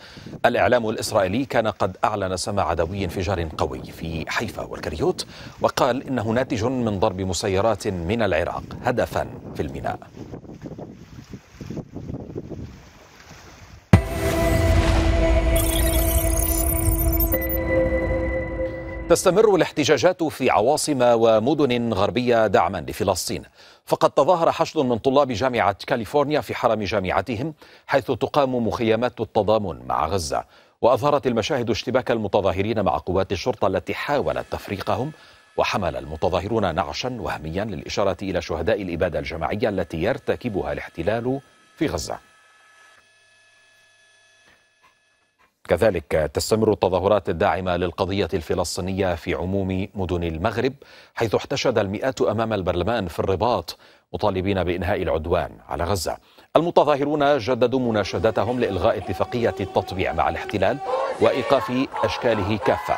الإعلام الإسرائيلي كان قد أعلن سماع دوي انفجار قوي في حيفا والكريوت وقال إنه ناتج من ضرب مسيرات من العراق هدفا في الميناء تستمر الاحتجاجات في عواصم ومدن غربية دعما لفلسطين فقد تظاهر حشد من طلاب جامعة كاليفورنيا في حرم جامعتهم حيث تقام مخيمات التضامن مع غزة وأظهرت المشاهد اشتباك المتظاهرين مع قوات الشرطة التي حاولت تفريقهم وحمل المتظاهرون نعشا وهميا للإشارة إلى شهداء الإبادة الجماعية التي يرتكبها الاحتلال في غزة كذلك تستمر التظاهرات الداعمة للقضية الفلسطينية في عموم مدن المغرب حيث احتشد المئات أمام البرلمان في الرباط مطالبين بإنهاء العدوان على غزة المتظاهرون جددوا مناشدتهم لإلغاء اتفاقية التطبيع مع الاحتلال وإيقاف أشكاله كافة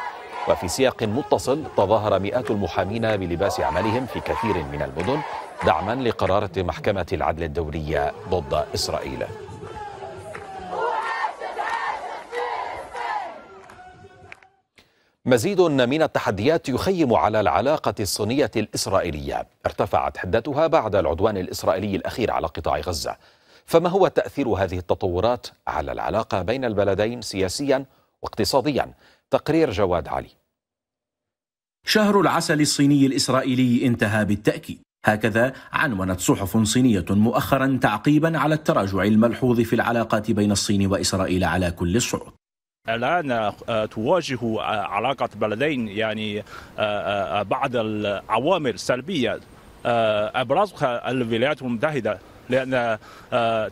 وفي سياق متصل تظاهر مئات المحامين بلباس عملهم في كثير من المدن دعما لقرارة محكمة العدل الدولية ضد إسرائيل مزيد من التحديات يخيم على العلاقة الصينية الإسرائيلية ارتفعت حدتها بعد العدوان الإسرائيلي الأخير على قطاع غزة فما هو تأثير هذه التطورات على العلاقة بين البلدين سياسيا واقتصاديا تقرير جواد علي شهر العسل الصيني الإسرائيلي انتهى بالتأكيد هكذا عنونت صحف صينية مؤخرا تعقيبا على التراجع الملحوظ في العلاقات بين الصين وإسرائيل على كل الصعود الآن آه، آه، تواجه آه، علاقة بلدين يعني بعض العوامل السلبيه أبرزها الولايات المتحدة لأن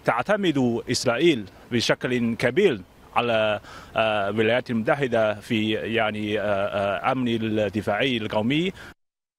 تعتمد إسرائيل بشكل كبير على الولايات المتحدة في يعني أمن الدفاعي القومي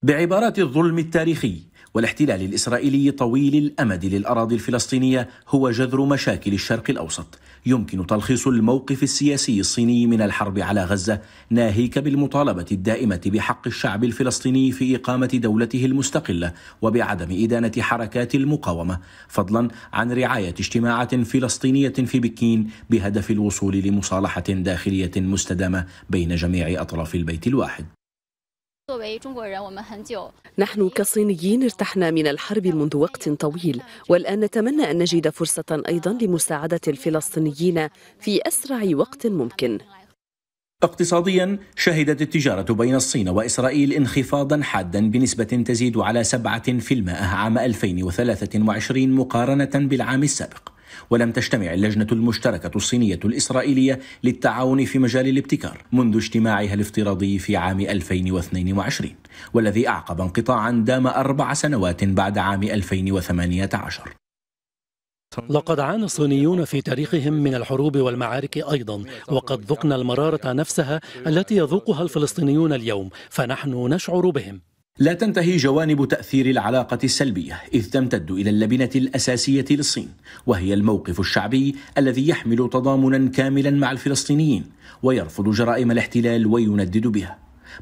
بعبارات الظلم التاريخي والاحتلال الإسرائيلي طويل الأمد للأراضي الفلسطينية هو جذر مشاكل الشرق الأوسط يمكن تلخيص الموقف السياسي الصيني من الحرب على غزة ناهيك بالمطالبة الدائمة بحق الشعب الفلسطيني في إقامة دولته المستقلة وبعدم إدانة حركات المقاومة فضلا عن رعاية اجتماعات فلسطينية في بكين بهدف الوصول لمصالحة داخلية مستدامة بين جميع أطراف البيت الواحد نحن كصينيين ارتحنا من الحرب منذ وقت طويل والآن نتمنى أن نجد فرصة أيضا لمساعدة الفلسطينيين في أسرع وقت ممكن اقتصاديا شهدت التجارة بين الصين وإسرائيل انخفاضا حادا بنسبة تزيد على 7% عام 2023 مقارنة بالعام السابق ولم تجتمع اللجنة المشتركة الصينية الإسرائيلية للتعاون في مجال الابتكار منذ اجتماعها الافتراضي في عام 2022 والذي أعقب انقطاعا دام أربع سنوات بعد عام 2018 لقد عانى الصينيون في تاريخهم من الحروب والمعارك ايضا وقد ذقنا المراره نفسها التي يذوقها الفلسطينيون اليوم فنحن نشعر بهم لا تنتهي جوانب تأثير العلاقة السلبية إذ تمتد إلى اللبنة الأساسية للصين وهي الموقف الشعبي الذي يحمل تضامنا كاملا مع الفلسطينيين ويرفض جرائم الاحتلال ويندد بها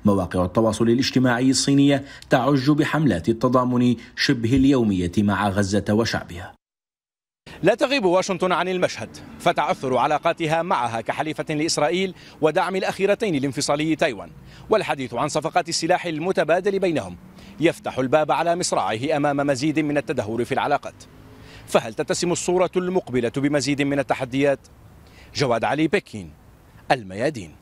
مواقع التواصل الاجتماعي الصينية تعج بحملات التضامن شبه اليومية مع غزة وشعبها لا تغيب واشنطن عن المشهد فتعثر علاقاتها معها كحليفة لإسرائيل ودعم الأخيرتين لانفصالي تايوان والحديث عن صفقات السلاح المتبادل بينهم يفتح الباب على مصراعيه أمام مزيد من التدهور في العلاقات فهل تتسم الصورة المقبلة بمزيد من التحديات؟ جواد علي بكين الميادين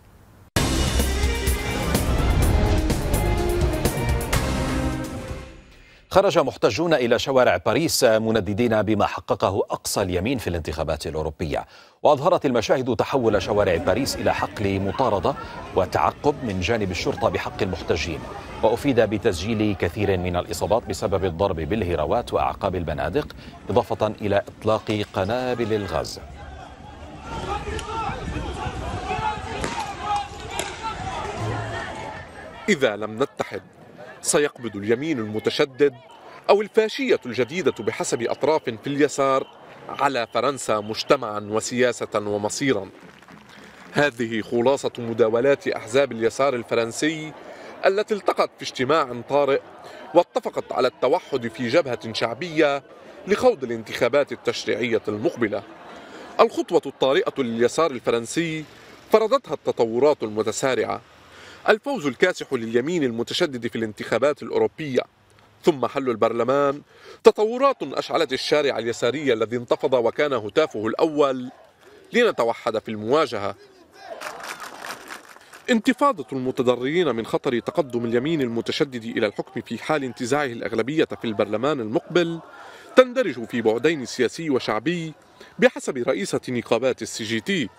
خرج محتجون إلى شوارع باريس منددين بما حققه أقصى اليمين في الانتخابات الأوروبية وأظهرت المشاهد تحول شوارع باريس إلى حقل مطاردة وتعقب من جانب الشرطة بحق المحتجين وأفيد بتسجيل كثير من الإصابات بسبب الضرب بالهراوات وأعقاب البنادق إضافة إلى إطلاق قنابل الغاز إذا لم نتحد سيقبض اليمين المتشدد أو الفاشية الجديدة بحسب أطراف في اليسار على فرنسا مجتمعا وسياسة ومصيرا هذه خلاصة مداولات أحزاب اليسار الفرنسي التي التقت في اجتماع طارئ واتفقت على التوحد في جبهة شعبية لخوض الانتخابات التشريعية المقبلة الخطوة الطارئة لليسار الفرنسي فرضتها التطورات المتسارعة الفوز الكاسح لليمين المتشدد في الانتخابات الأوروبية ثم حل البرلمان تطورات أشعلت الشارع اليساري الذي انتفض وكان هتافه الأول لنتوحد في المواجهة انتفاضة المتضررين من خطر تقدم اليمين المتشدد إلى الحكم في حال انتزاعه الأغلبية في البرلمان المقبل تندرج في بعدين سياسي وشعبي بحسب رئيسة نقابات السي جي تي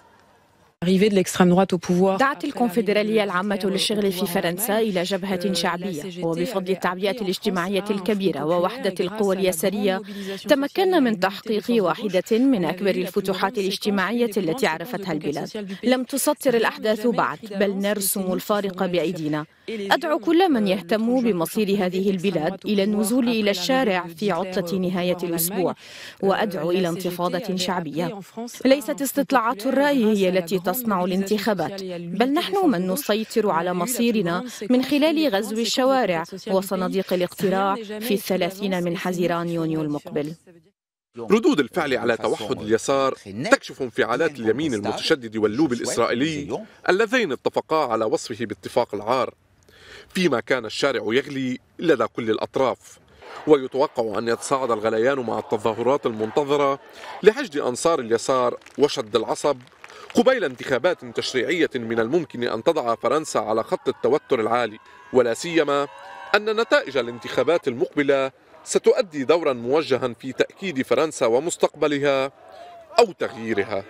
دعت الكونفدرالية العامة للشغل في فرنسا إلى جبهة شعبية وبفضل التعبئة الاجتماعية الكبيرة ووحدة القوى اليسارية تمكنا من تحقيق واحدة من أكبر الفتوحات الاجتماعية التي عرفتها البلاد لم تسطر الأحداث بعد بل نرسم الفارق بأيدينا أدعو كل من يهتم بمصير هذه البلاد إلى النزول إلى الشارع في عطلة نهاية الأسبوع وأدعو إلى انتفاضة شعبية ليست استطلاعات الرأي هي التي تصنع الانتخابات بل نحن من نسيطر على مصيرنا من خلال غزو الشوارع وصناديق الاقتراع في الثلاثين من حزيران يونيو المقبل ردود الفعل على توحد اليسار تكشف انفعالات اليمين المتشدد واللوب الإسرائيلي اللذين اتفقا على وصفه باتفاق العار فيما كان الشارع يغلي لدى كل الأطراف ويتوقع أن يتصاعد الغليان مع التظاهرات المنتظرة لحشد أنصار اليسار وشد العصب قبيل انتخابات تشريعية من الممكن أن تضع فرنسا على خط التوتر العالي ولا سيما أن نتائج الانتخابات المقبلة ستؤدي دورا موجها في تأكيد فرنسا ومستقبلها أو تغييرها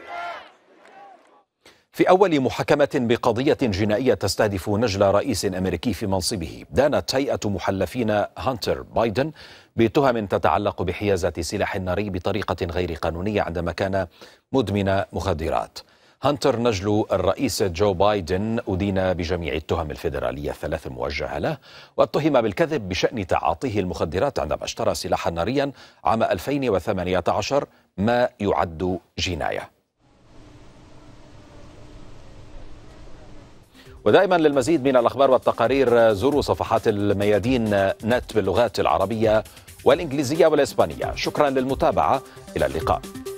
في أول محاكمة بقضية جنائية تستهدف نجل رئيس أمريكي في منصبه دانت هيئة محلفين هانتر بايدن بتهم تتعلق بحيازة سلاح ناري بطريقة غير قانونية عندما كان مدمن مخدرات هانتر نجل الرئيس جو بايدن أدين بجميع التهم الفيدرالية الثلاث الموجهة له واتهم بالكذب بشأن تعاطيه المخدرات عندما اشترى سلاحا ناريا عام 2018 ما يعد جناية ودائما للمزيد من الأخبار والتقارير زوروا صفحات الميادين نت باللغات العربية والإنجليزية والإسبانية شكرا للمتابعة إلى اللقاء